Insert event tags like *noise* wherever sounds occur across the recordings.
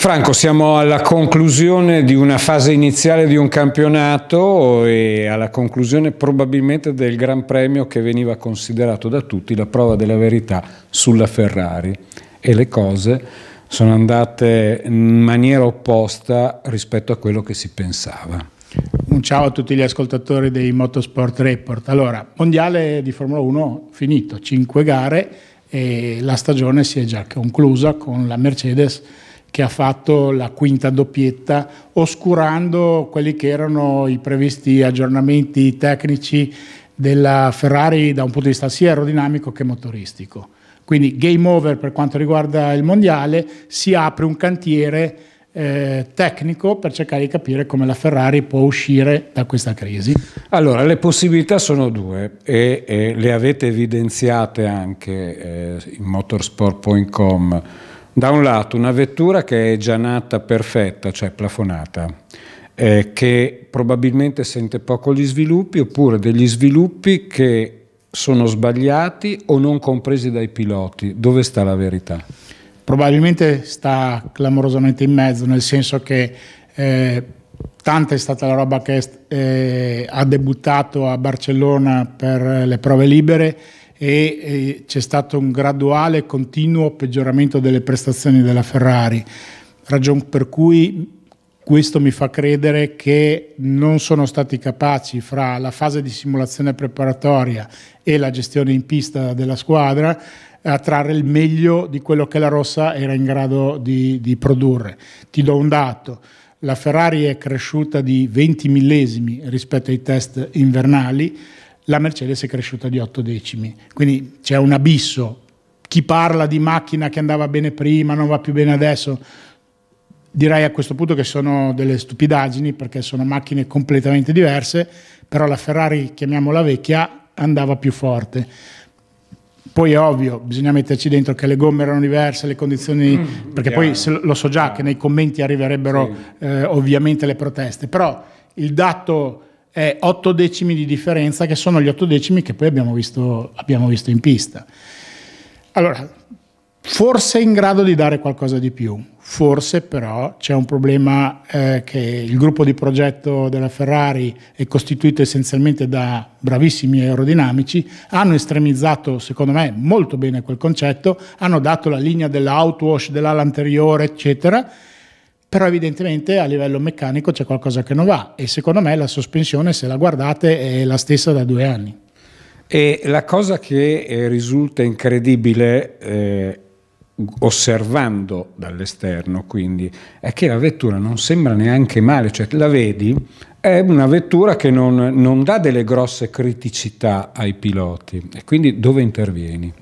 Franco, siamo alla conclusione di una fase iniziale di un campionato e alla conclusione probabilmente del Gran Premio che veniva considerato da tutti la prova della verità sulla Ferrari e le cose sono andate in maniera opposta rispetto a quello che si pensava. Un ciao a tutti gli ascoltatori dei Motorsport Report. Allora, mondiale di Formula 1 finito, 5 gare e la stagione si è già conclusa con la Mercedes che ha fatto la quinta doppietta, oscurando quelli che erano i previsti aggiornamenti tecnici della Ferrari da un punto di vista sia aerodinamico che motoristico. Quindi game over per quanto riguarda il mondiale, si apre un cantiere eh, tecnico per cercare di capire come la Ferrari può uscire da questa crisi. Allora, le possibilità sono due e, e le avete evidenziate anche eh, in motorsport.com da un lato una vettura che è già nata perfetta, cioè plafonata, eh, che probabilmente sente poco gli sviluppi oppure degli sviluppi che sono sbagliati o non compresi dai piloti. Dove sta la verità? Probabilmente sta clamorosamente in mezzo, nel senso che eh, tanta è stata la roba che eh, ha debuttato a Barcellona per le prove libere e, e c'è stato un graduale e continuo peggioramento delle prestazioni della Ferrari, ragion per cui questo mi fa credere che non sono stati capaci fra la fase di simulazione preparatoria e la gestione in pista della squadra a trarre il meglio di quello che la Rossa era in grado di, di produrre. Ti do un dato, la Ferrari è cresciuta di 20 millesimi rispetto ai test invernali, la Mercedes è cresciuta di 8 decimi. Quindi c'è un abisso. Chi parla di macchina che andava bene prima, non va più bene adesso, direi a questo punto che sono delle stupidaggini perché sono macchine completamente diverse, però la Ferrari, chiamiamola vecchia, andava più forte. Poi è ovvio, bisogna metterci dentro che le gomme erano diverse, le condizioni, mm, perché chiaro, poi se, lo so già che nei commenti arriverebbero sì. eh, ovviamente le proteste, però il dato eh, 8 decimi di differenza, che sono gli 8 decimi che poi abbiamo visto, abbiamo visto in pista. Allora, forse in grado di dare qualcosa di più, forse però c'è un problema eh, che il gruppo di progetto della Ferrari è costituito essenzialmente da bravissimi aerodinamici, hanno estremizzato secondo me molto bene quel concetto, hanno dato la linea dell'outwash dell'ala anteriore eccetera però evidentemente a livello meccanico c'è qualcosa che non va e secondo me la sospensione, se la guardate, è la stessa da due anni. E la cosa che eh, risulta incredibile eh, osservando dall'esterno quindi è che la vettura non sembra neanche male, cioè la vedi, è una vettura che non, non dà delle grosse criticità ai piloti e quindi dove intervieni?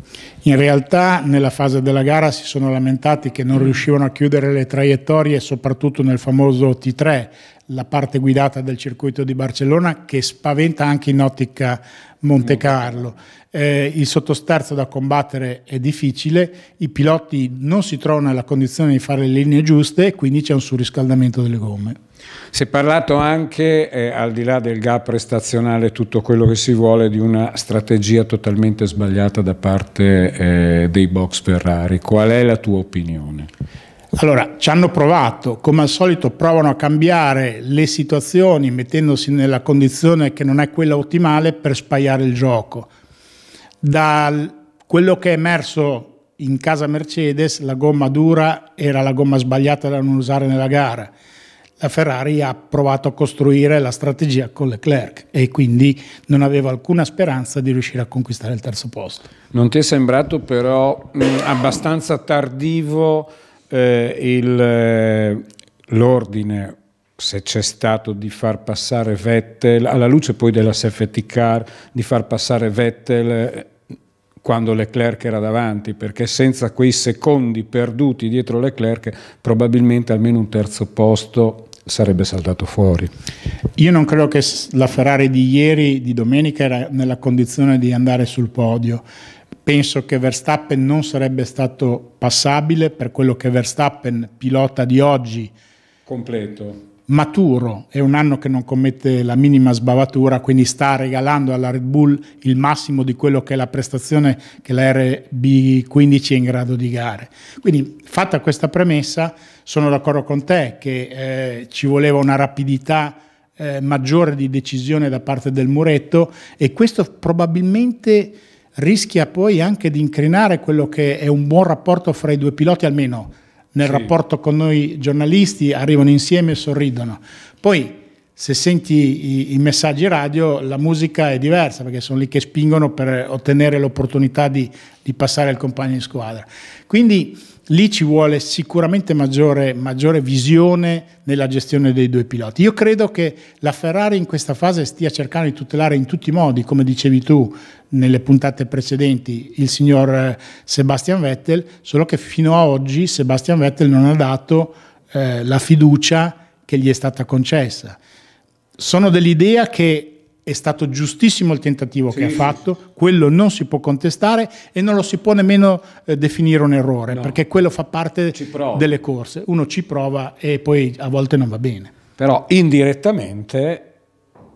In realtà nella fase della gara si sono lamentati che non riuscivano a chiudere le traiettorie soprattutto nel famoso T3, la parte guidata del circuito di Barcellona che spaventa anche in ottica Monte Carlo. Eh, il sottostarzo da combattere è difficile, i piloti non si trovano nella condizione di fare le linee giuste e quindi c'è un surriscaldamento delle gomme. Si è parlato anche, eh, al di là del gap prestazionale, tutto quello che si vuole, di una strategia totalmente sbagliata da parte eh, dei box Ferrari. Qual è la tua opinione? Allora, ci hanno provato, come al solito provano a cambiare le situazioni mettendosi nella condizione che non è quella ottimale per spaiare il gioco. Da quello che è emerso in casa Mercedes la gomma dura era la gomma sbagliata da non usare nella gara. La Ferrari ha provato a costruire la strategia con Leclerc e quindi non aveva alcuna speranza di riuscire a conquistare il terzo posto. Non ti è sembrato però abbastanza tardivo eh, eh, l'ordine se c'è stato di far passare Vettel, alla luce poi della safety car, di far passare Vettel eh, quando Leclerc era davanti, perché senza quei secondi perduti dietro Leclerc probabilmente almeno un terzo posto sarebbe saltato fuori. Io non credo che la Ferrari di ieri, di domenica, era nella condizione di andare sul podio penso che Verstappen non sarebbe stato passabile per quello che Verstappen, pilota di oggi, completo, maturo, è un anno che non commette la minima sbavatura, quindi sta regalando alla Red Bull il massimo di quello che è la prestazione che la RB15 è in grado di dare. Quindi fatta questa premessa, sono d'accordo con te che eh, ci voleva una rapidità eh, maggiore di decisione da parte del muretto e questo probabilmente rischia poi anche di incrinare quello che è un buon rapporto fra i due piloti, almeno nel sì. rapporto con noi giornalisti, arrivano insieme e sorridono. Poi se senti i, i, messaggi radio la musica è diversa perché sono lì che spingono per ottenere l'opportunità di, di passare al compagno di squadra. Quindi lì ci vuole sicuramente maggiore, maggiore, visione nella gestione dei due piloti. Io credo che la Ferrari in questa fase stia cercando di tutelare in tutti i modi, come dicevi tu nelle puntate precedenti, il signor eh, Sebastian Vettel, solo che fino a oggi Sebastian Vettel non ha dato eh, la fiducia che gli è stata concessa. Sono dell'idea che è stato giustissimo il tentativo sì, che ha fatto, sì. quello non si può contestare e non lo si può nemmeno eh, definire un errore, no. perché quello fa parte delle corse. Uno ci prova e poi a volte non va bene. Però indirettamente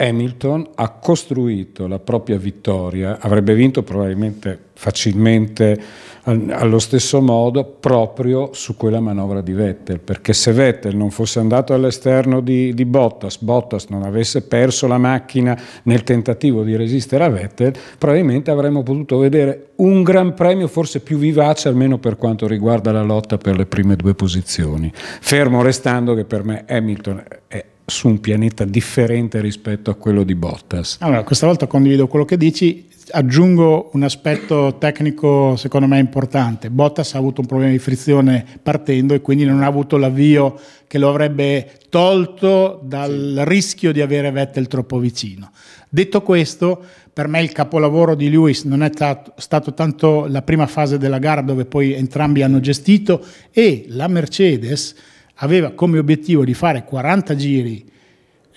Hamilton ha costruito la propria vittoria, avrebbe vinto probabilmente facilmente allo stesso modo proprio su quella manovra di Vettel, perché se Vettel non fosse andato all'esterno di, di Bottas, Bottas non avesse perso la macchina nel tentativo di resistere a Vettel, probabilmente avremmo potuto vedere un gran premio forse più vivace almeno per quanto riguarda la lotta per le prime due posizioni, fermo restando che per me Hamilton è su un pianeta differente rispetto a quello di Bottas. Allora, questa volta condivido quello che dici, aggiungo un aspetto tecnico secondo me importante. Bottas ha avuto un problema di frizione partendo e quindi non ha avuto l'avvio che lo avrebbe tolto dal sì. rischio di avere Vettel troppo vicino. Detto questo, per me il capolavoro di Lewis non è tato, stato tanto la prima fase della gara dove poi entrambi hanno gestito e la Mercedes aveva come obiettivo di fare 40 giri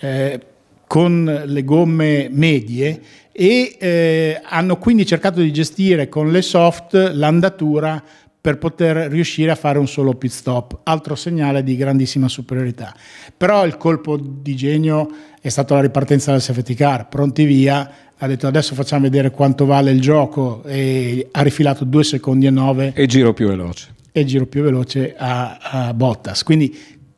eh, con le gomme medie e eh, hanno quindi cercato di gestire con le soft l'andatura per poter riuscire a fare un solo pit stop, altro segnale di grandissima superiorità. Però il colpo di genio è stato la ripartenza del safety car, pronti via, ha detto adesso facciamo vedere quanto vale il gioco e ha rifilato 2 secondi e 9. E giro più veloce e il giro più veloce a, a Bottas. Quindi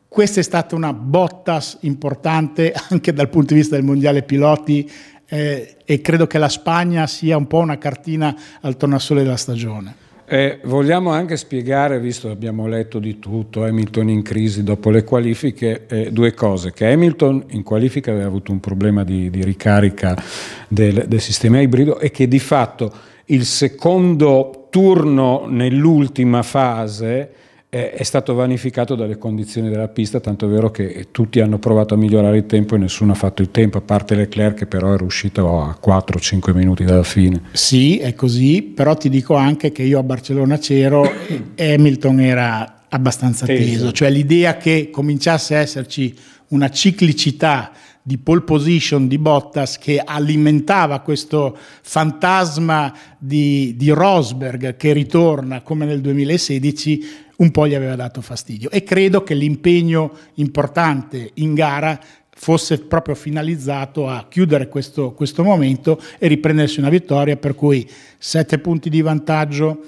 questa è stata una Bottas importante *laughs* anche dal punto di vista del mondiale piloti eh, e credo che la Spagna sia un po' una cartina al tornasole della stagione. Eh, vogliamo anche spiegare, visto che abbiamo letto di tutto, Hamilton in crisi dopo le qualifiche, eh, due cose, che Hamilton in qualifica aveva avuto un problema di, di ricarica del, del sistema ibrido e che di fatto il secondo turno nell'ultima fase eh, è stato vanificato dalle condizioni della pista, tanto è vero che tutti hanno provato a migliorare il tempo e nessuno ha fatto il tempo, a parte Leclerc che però era uscito a 4-5 minuti dalla fine. Sì, è così, però ti dico anche che io a Barcellona c'ero e Hamilton era abbastanza teso, teso. cioè l'idea che cominciasse a esserci una ciclicità di pole position di Bottas che alimentava questo fantasma di, di Rosberg che ritorna come nel 2016 un po' gli aveva dato fastidio e credo che l'impegno importante in gara fosse proprio finalizzato a chiudere questo, questo, momento e riprendersi una vittoria, per cui sette punti di vantaggio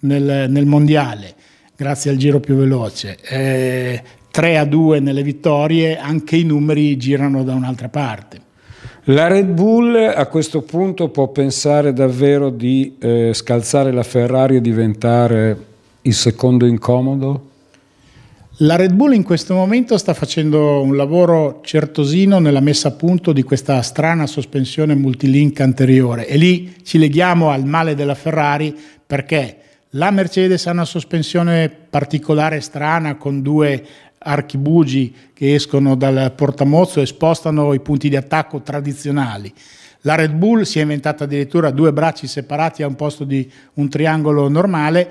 nel, nel mondiale, grazie al giro più veloce, eh, 3 a 2 nelle vittorie, anche i numeri girano da un'altra parte. La Red Bull a questo punto può pensare davvero di eh, scalzare la Ferrari e diventare il secondo incomodo? La Red Bull in questo momento sta facendo un lavoro certosino nella messa a punto di questa strana sospensione multilink anteriore e lì ci leghiamo al male della Ferrari perché la Mercedes ha una sospensione particolare strana con due archibugi che escono dal portamozzo e spostano i punti di attacco tradizionali. La Red Bull si è inventata addirittura due bracci separati a un posto di un triangolo normale,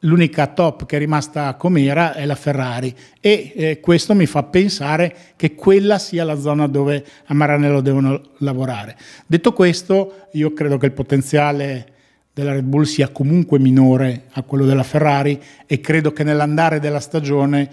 l'unica top che è rimasta com'era è la Ferrari e eh, questo mi fa pensare che quella sia la zona dove a Maranello devono lavorare. Detto questo, io credo che il potenziale della Red Bull sia comunque minore a quello della Ferrari e credo che nell'andare della stagione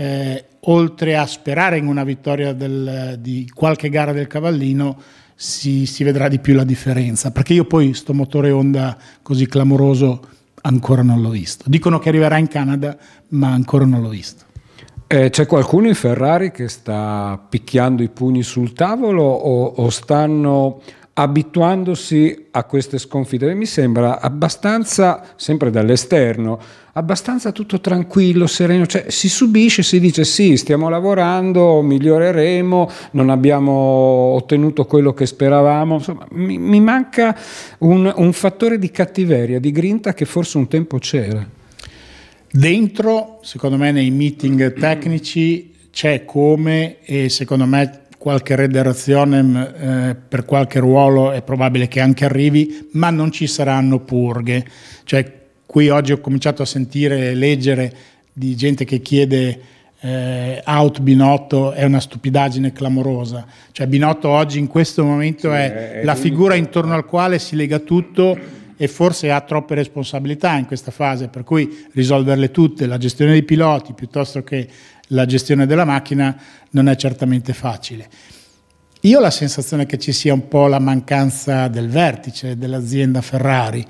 eh, oltre a sperare in una vittoria del, di qualche gara del cavallino, si, si, vedrà di più la differenza. Perché io poi sto motore Honda così clamoroso ancora non l'ho visto. Dicono che arriverà in Canada, ma ancora non l'ho visto. Eh, c'è qualcuno in Ferrari che sta picchiando i pugni sul tavolo o, o stanno abituandosi a queste sconfitte. Mi sembra abbastanza, sempre dall'esterno, abbastanza tutto tranquillo, sereno, cioè si subisce, si dice sì, stiamo lavorando, miglioreremo, non abbiamo ottenuto quello che speravamo, insomma mi, mi manca un, un fattore di cattiveria, di grinta che forse un tempo c'era. Dentro, secondo me, nei meeting tecnici c'è come e secondo me qualche Red eh, per qualche ruolo è probabile che anche arrivi, ma non ci saranno purghe. Cioè, qui oggi ho cominciato a sentire e leggere di gente che chiede eh, out Binotto è una stupidaggine clamorosa. Cioè, Binotto oggi in questo momento sì, è, è, la figura intorno al quale si lega tutto e forse ha troppe responsabilità in questa fase, per cui risolverle tutte, la gestione dei piloti piuttosto che la gestione della macchina non è certamente facile. Io ho la sensazione che ci sia un po' la mancanza del vertice dell'azienda Ferrari.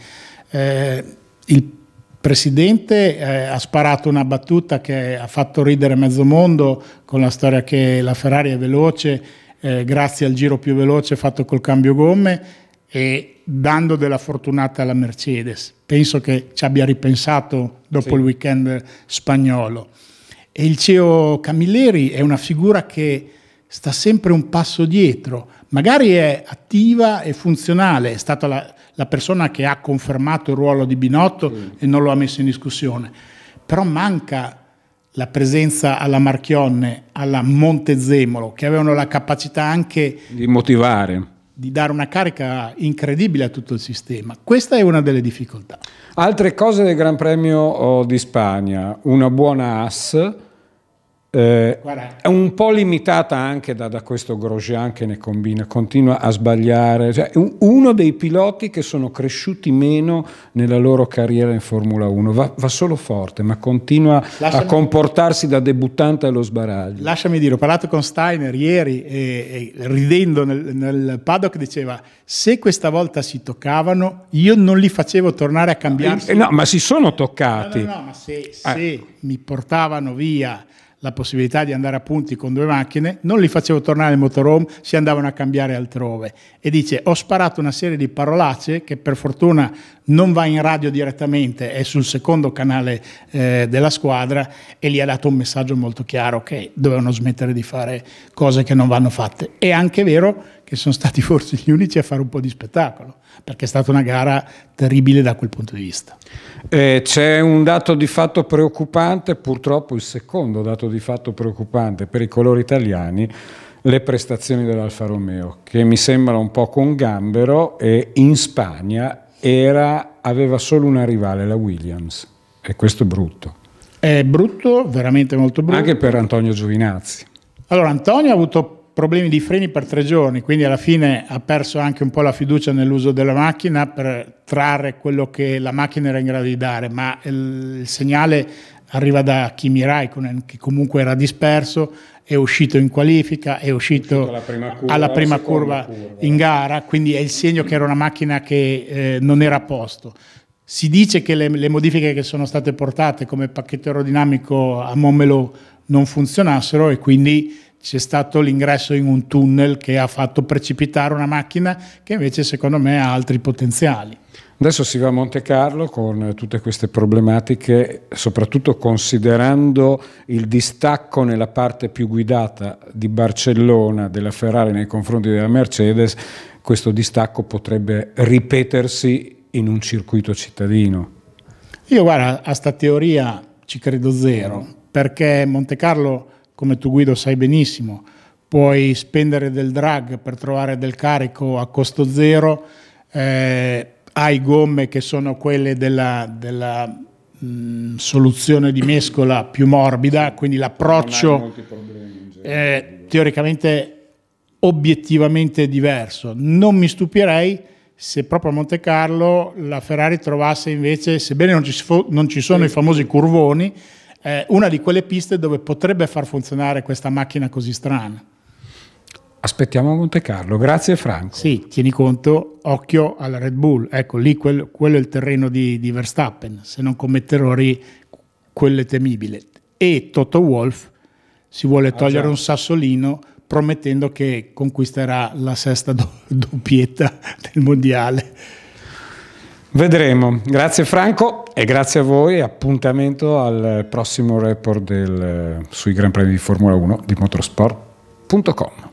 Eh, il presidente eh, ha sparato una battuta che ha fatto ridere mezzo mondo con la storia che la Ferrari è veloce eh, grazie al giro più veloce fatto col cambio gomme e dando della fortunata alla Mercedes. Penso che ci abbia ripensato dopo sì. il weekend spagnolo. E il CEO Camilleri è una figura che sta sempre un passo dietro, magari è attiva e funzionale, è stata la, la persona che ha confermato il ruolo di Binotto mm. e non lo ha messo in discussione, però manca la presenza alla Marchionne, alla Montezemolo, che avevano la capacità anche di motivare di dare una carica incredibile a tutto il sistema. Questa è una delle difficoltà. Altre cose del Gran Premio oh, di Spagna, una buona ass, eh, è un po' limitata anche da, da, questo Grosjean che ne combina, continua a sbagliare. Cioè, uno dei piloti che sono cresciuti meno nella loro carriera in Formula 1, va, va solo forte, ma continua lasciami, a comportarsi da debuttante allo sbaraglio. Lasciami dire, ho parlato con Steiner ieri e, e ridendo nel, nel, paddock diceva se questa volta si toccavano io non li facevo tornare a cambiarsi. Eh, no, ma si sono toccati. No, no, no ma se, ah. se eh. mi portavano via la possibilità di andare a punti con due macchine, non li facevo tornare in motorhome, si andavano a cambiare altrove. E dice, ho sparato una serie di parolacce che per fortuna non va in radio direttamente, è sul secondo canale eh, della squadra e gli ha dato un messaggio molto chiaro che dovevano smettere di fare cose che non vanno fatte. È anche vero che sono stati forse gli unici a fare un po' di spettacolo, perché è stata una gara terribile da quel punto di vista. Eh, c'è un dato di fatto preoccupante, purtroppo il secondo dato di fatto preoccupante per i colori italiani, le prestazioni dell'Alfa Romeo, che mi sembra un po' con gambero e in Spagna era, aveva solo una rivale, la Williams, e questo è brutto. È brutto, veramente molto brutto. Anche per Antonio Giovinazzi. Allora, Antonio ha avuto problemi di freni per tre giorni, quindi alla fine ha perso anche un po' la fiducia nell'uso della macchina per trarre quello che la macchina era in grado di dare, ma il segnale arriva da Kimi Raikkonen che comunque era disperso, è uscito in qualifica, è uscito, è uscito prima curva, alla prima curva, curva, in gara, quindi è il segno che era una macchina che eh, non era a posto. Si dice che le, le modifiche che sono state portate come pacchetto aerodinamico a Momelo non funzionassero e quindi c'è stato l'ingresso in un tunnel che ha fatto precipitare una macchina che invece secondo me ha altri potenziali. Adesso si va a Monte Carlo con tutte queste problematiche, soprattutto considerando il distacco nella parte più guidata di Barcellona della Ferrari nei confronti della Mercedes, questo distacco potrebbe ripetersi in un circuito cittadino. Io guarda, a sta teoria ci credo zero, perché Monte Carlo come tu Guido sai benissimo, puoi spendere del drag per trovare del carico a costo zero, eh, hai gomme che sono quelle della, della mh, mm, soluzione di mescola più morbida, quindi l'approccio è eh, teoricamente obiettivamente diverso. Non mi stupirei se proprio a Monte Carlo la Ferrari trovasse invece, sebbene non ci, non ci sono sì. i famosi curvoni, eh, una di quelle piste dove potrebbe far funzionare questa macchina così strana. Aspettiamo a Monte Carlo, grazie Franco. Sì, tieni conto, occhio alla Red Bull, ecco lì quel, quello è il terreno di, di Verstappen, se non commette errori quello è temibile. E Toto Wolf si vuole ah, togliere già. un sassolino promettendo che conquisterà la sesta do- doppietta del mondiale. Vedremo. Grazie Franco. E grazie a voi, appuntamento al prossimo report del, eh, sui Gran Premi di Formula 1 di motorsport.com.